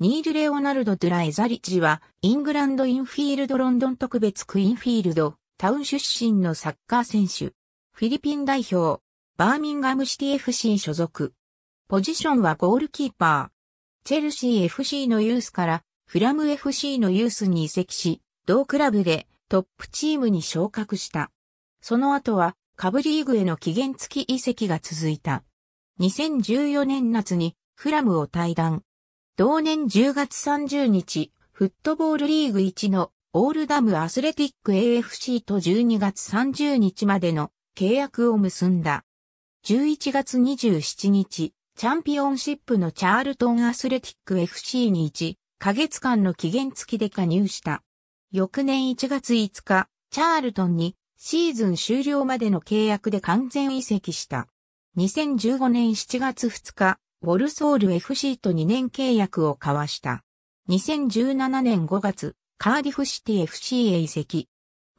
ニール・レオナルド・ドゥラ・イ・ザリッジは、イングランド・インフィールド・ロンドン特別クインフィールド、タウン出身のサッカー選手。フィリピン代表、バーミンガムシティ FC 所属。ポジションはゴールキーパー。チェルシー FC のユースから、フラム FC のユースに移籍し、同クラブでトップチームに昇格した。その後は、カブリーグへの期限付き移籍が続いた。2014年夏に、フラムを退団。同年10月30日、フットボールリーグ1のオールダムアスレティック AFC と12月30日までの契約を結んだ。11月27日、チャンピオンシップのチャールトンアスレティック FC に1ヶ月間の期限付きで加入した。翌年1月5日、チャールトンにシーズン終了までの契約で完全移籍した。2015年7月2日、ウォルソール FC と2年契約を交わした。2017年5月、カーディフシティ FC へ移籍。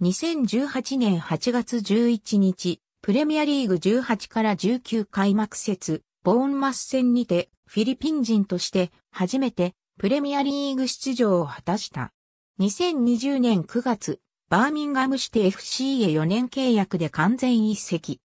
2018年8月11日、プレミアリーグ18から19開幕節、ボーンマス戦にて、フィリピン人として初めてプレミアリーグ出場を果たした。2020年9月、バーミンガムシティ FC へ4年契約で完全移籍。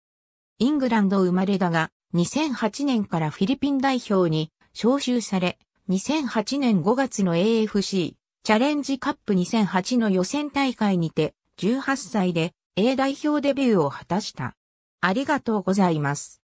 イングランド生まれだが、2008年からフィリピン代表に招集され、2008年5月の AFC チャレンジカップ2008の予選大会にて18歳で A 代表デビューを果たした。ありがとうございます。